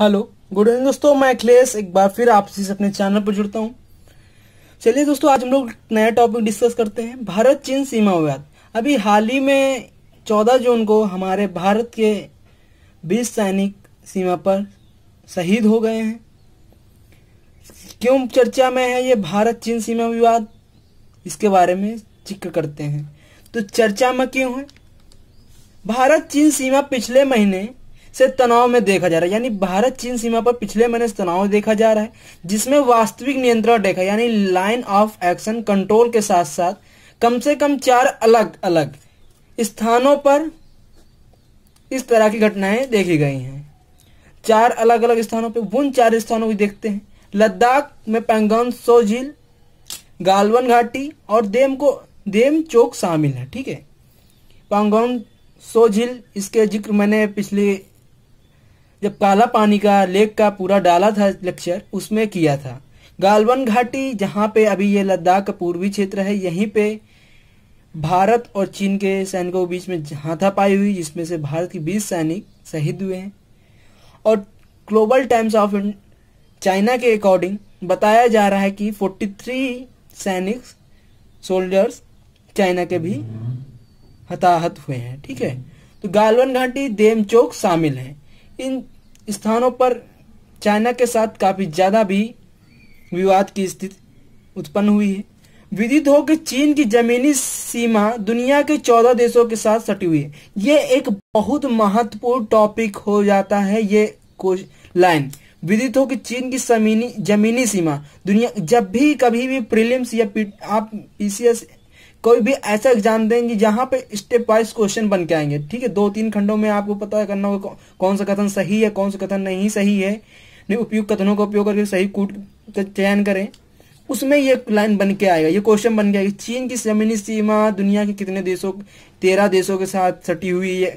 hello good evening दोस्तों मैं अखिलेश एक बार फिर आपसे अपने चैनल पर जुड़ता हूँ चलिए दोस्तों आज हम लोग नया टॉपिक डिस्कस करते हैं भारत चीन सीमा विवाद अभी हाल ही में 14 जून को हमारे भारत के 20 सैनिक सीमा पर शहीद हो गए हैं क्यों चर्चा में है ये भारत चीन सीमा विवाद इसके बारे में जिक्र करते हैं तो चर्चा में क्यों है भारत चीन सीमा पिछले महीने से तनाव में देखा जा रहा है यानी भारत चीन सीमा पर पिछले महीने से तनाव देखा जा रहा है जिसमें वास्तविक नियंत्रण रेखा यानी लाइन ऑफ एक्शन कंट्रोल के साथ साथ कम से कम चार अलग अलग स्थानों पर इस तरह की घटनाएं देखी गई हैं चार अलग अलग स्थानों पर उन चार स्थानों को देखते हैं लद्दाख में पैंगोंग सो झील गालवन घाटी और देम को देम चौक शामिल है ठीक है पैंगोंग सो झील इसके जिक्र मैंने पिछले जब काला पानी का लेक का पूरा डाला था लेक्चर उसमें किया था गालवन घाटी जहाँ पे अभी ये लद्दाख का पूर्वी क्षेत्र है यहीं पे भारत और चीन के सैनिकों के बीच में हाथापाई हुई जिसमें से भारत के बीस सैनिक शहीद हुए हैं और ग्लोबल टाइम्स ऑफ चाइना के अकॉर्डिंग बताया जा रहा है कि 43 सैनिक सोल्जर्स चाइना के भी हताहत हुए हैं ठीक है तो गालवन घाटी देमचोक शामिल हैं इन स्थानों पर चाइना के साथ काफ़ी ज़्यादा भी विवाद की स्थिति उत्पन्न हुई है विदित हो कि चीन की जमीनी सीमा दुनिया के चौदह देशों के साथ सटी हुई है ये एक बहुत महत्वपूर्ण टॉपिक हो जाता है ये लाइन विदित हो कि चीन की जमीनी जमीनी सीमा दुनिया जब भी कभी भी प्रीलिम्स या आप पीसीएस कोई भी ऐसा एग्जाम देंगे जहां पे स्टेप वाइज क्वेश्चन बन के आएंगे ठीक है दो तीन खंडों में आपको पता करना होगा कौन सा कथन सही है कौन सा कथन नहीं सही है नहीं उपयुक्त कथनों का उपयोग करके सही कूट चयन करें उसमें ये लाइन बन के आएगा ये क्वेश्चन बन के आएगा चीन की जमीनी सीमा दुनिया के कितने देशों तेरह देशों के साथ सटी हुई है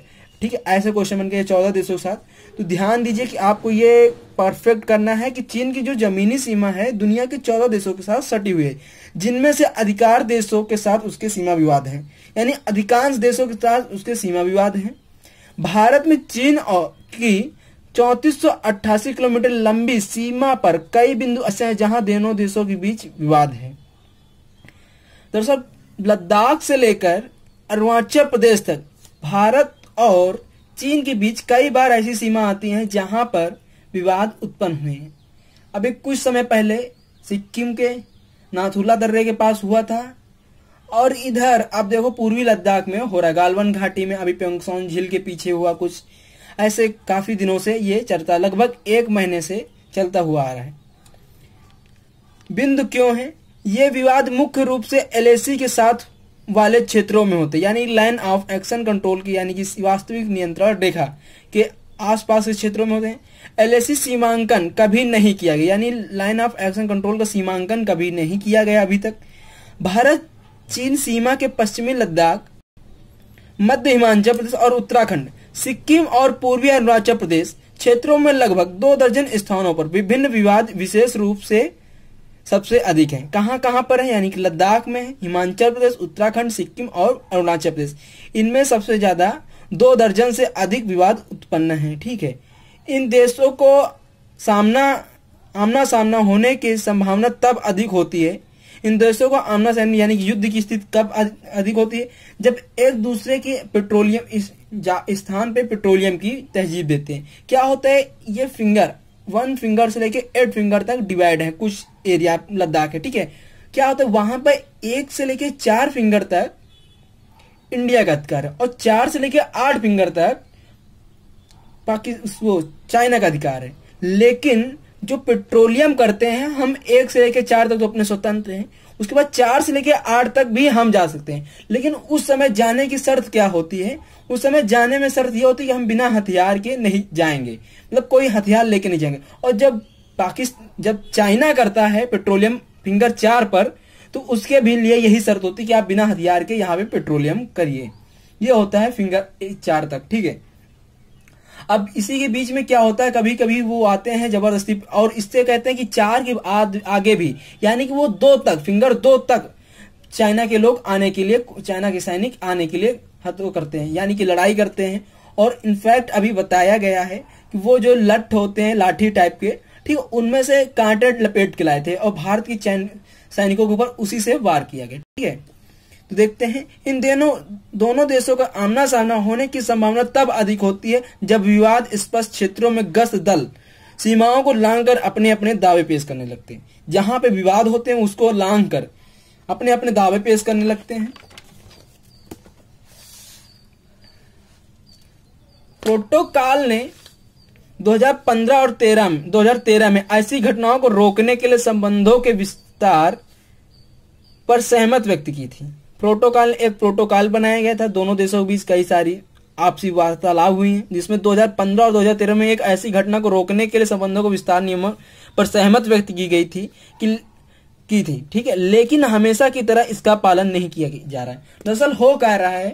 ठीक है ऐसे क्वेश्चन बन गए चौदह देशों के साथ तो ध्यान दीजिए कि आपको ये परफेक्ट करना है कि चीन की जो जमीनी सीमा है दुनिया के चौदह देशों के साथ सटी हुई है जिनमें से अधिकार देशों के साथ उसके सीमा विवाद है यानी अधिकांश देशों के साथ उसके सीमा विवाद है भारत में चीन और की चौंतीस किलोमीटर लंबी सीमा पर कई बिंदु ऐसे हैं जहां दोनों देशों के बीच विवाद है दरअसल लद्दाख से लेकर अरुणाचल प्रदेश तक भारत और चीन के बीच कई बार ऐसी सीमा आती है जहां पर विवाद उत्पन्न हुए हैं अभी कुछ समय पहले सिक्किम के नाथुला दर्रे के पास हुआ था और इधर आप देखो पूर्वी लद्दाख में हो रहा है गालवन घाटी में अभी प्योंगसोन झील के पीछे हुआ कुछ ऐसे काफी दिनों से ये चलता लगभग एक महीने से चलता हुआ आ रहा है बिंदु क्यों है ये विवाद मुख्य रूप से एलएसी के साथ वाले क्षेत्रों में होते यानी लाइन ऑफ एक्शन कंट्रोल की यानी कि वास्तविक नियंत्रण रेखा के आसपास के क्षेत्रों में होते हैं एलएसी सीमांकन कभी नहीं किया गया यानी लाइन ऑफ एक्शन कंट्रोल का सीमांकन कभी नहीं किया गया अभी तक भारत चीन सीमा के पश्चिमी लद्दाख मध्य हिमाचल प्रदेश और उत्तराखंड सिक्किम और पूर्वी अरुणाचल प्रदेश क्षेत्रों में लगभग दो दर्जन स्थानों पर विभिन्न विवाद विशेष रूप से सबसे अधिक है कहाँ कहाँ पर है यानी कि लद्दाख में हिमाचल प्रदेश उत्तराखंड सिक्किम और अरुणाचल प्रदेश इनमें सबसे ज्यादा दो दर्जन से अधिक विवाद उत्पन्न है ठीक है इन देशों को सामना आमना सामना होने की संभावना तब अधिक होती है इन देशों को आमना सामना यानी कि युद्ध की स्थिति कब अधिक होती है जब एक दूसरे के पेट्रोलियम इस स्थान पे पेट्रोलियम की तहजीब देते हैं क्या होता है ये फिंगर वन फिंगर से लेके एट फिंगर तक डिवाइड है कुछ एरिया लद्दाख है ठीक है क्या होता है वहां पर एक से लेके चार फिंगर तक इंडिया का अधिकार है और चार से लेके आठ फिंगर तक पाकिस्तान वो चाइना का अधिकार है लेकिन जो पेट्रोलियम करते हैं हम एक से लेकर चार तक तो अपने स्वतंत्र हैं उसके बाद चार से लेकर आठ तक भी हम जा सकते हैं लेकिन उस समय जाने की शर्त क्या होती है उस समय जाने में शर्त यह होती है कि हम बिना हथियार के नहीं जाएंगे मतलब कोई हथियार लेके नहीं जाएंगे और जब पाकिस्तान जब चाइना करता है पेट्रोलियम फिंगर चार पर तो उसके भी लिए यही शर्त होती है कि आप बिना हथियार के यहाँ पे पेट्रोलियम करिए यह होता है फिंगर चार तक ठीक है अब इसी के बीच में क्या होता है कभी कभी वो आते हैं जबरदस्ती और इससे कहते हैं कि चार के आगे भी यानी कि वो दो तक फिंगर दो तक चाइना के लोग आने के लिए चाइना के सैनिक आने के लिए हतो करते हैं यानी कि लड़ाई करते हैं और इनफैक्ट अभी बताया गया है कि वो जो लठ होते हैं लाठी टाइप के ठीक उनमें से कांटेड लपेट के लाए थे और भारत की सैनिकों के ऊपर उसी से वार किया गया ठीक है देखते हैं इन दोनों दोनों देशों का आमना सामना होने की संभावना तब अधिक होती है जब विवाद स्पष्ट क्षेत्रों में गश्त दल सीमाओं को लांग कर अपने अपने दावे पेश करने लगते हैं जहां पे विवाद होते हैं उसको लांग कर अपने अपने दावे पेश करने लगते हैं प्रोटोकॉल ने 2015 और 13 में 2013 में ऐसी घटनाओं को रोकने के लिए संबंधों के विस्तार पर सहमत व्यक्त की थी प्रोटोकॉल एक प्रोटोकॉल बनाया गया था दोनों देशों के बीच कई सारी आपसी वार्तालाप हुई है जिसमें 2015 और 2013 में एक ऐसी घटना को रोकने के लिए संबंधों को विस्तार नियमों पर सहमत व्यक्त की गई थी कि की थी ठीक है लेकिन हमेशा की तरह इसका पालन नहीं किया जा रहा है दरअसल हो कह रहा है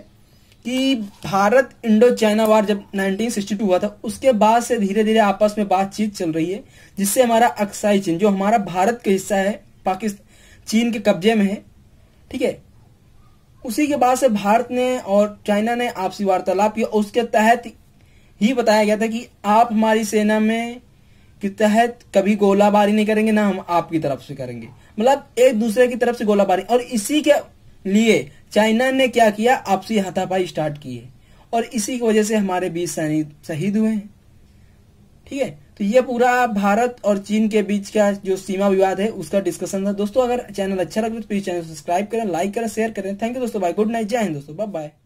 कि भारत इंडो चाइना वार जब 1962 हुआ था उसके बाद से धीरे धीरे आपस में बातचीत चल रही है जिससे हमारा अक्साई चीन जो हमारा भारत का हिस्सा है पाकिस्तान चीन के कब्जे में है ठीक है उसी के बाद से भारत ने और चाइना ने आपसी वार्तालाप किया उसके तहत ही बताया गया था कि आप हमारी सेना में के तहत कभी गोलाबारी नहीं करेंगे ना हम आपकी तरफ से करेंगे मतलब एक दूसरे की तरफ से गोलाबारी और इसी के लिए चाइना ने क्या किया आपसी हाथापाई स्टार्ट की है और इसी की वजह से हमारे बीच शहीद हुए हैं ठीक है तो ये पूरा भारत और चीन के बीच का जो सीमा विवाद है उसका डिस्कशन था दोस्तों अगर चैनल अच्छा लगे तो प्लीज चैनल सब्सक्राइब करें लाइक करें शेयर करें थैंक यू दोस्तों बाय गुड नाइट जय हिंद दोस्तों बाय बाय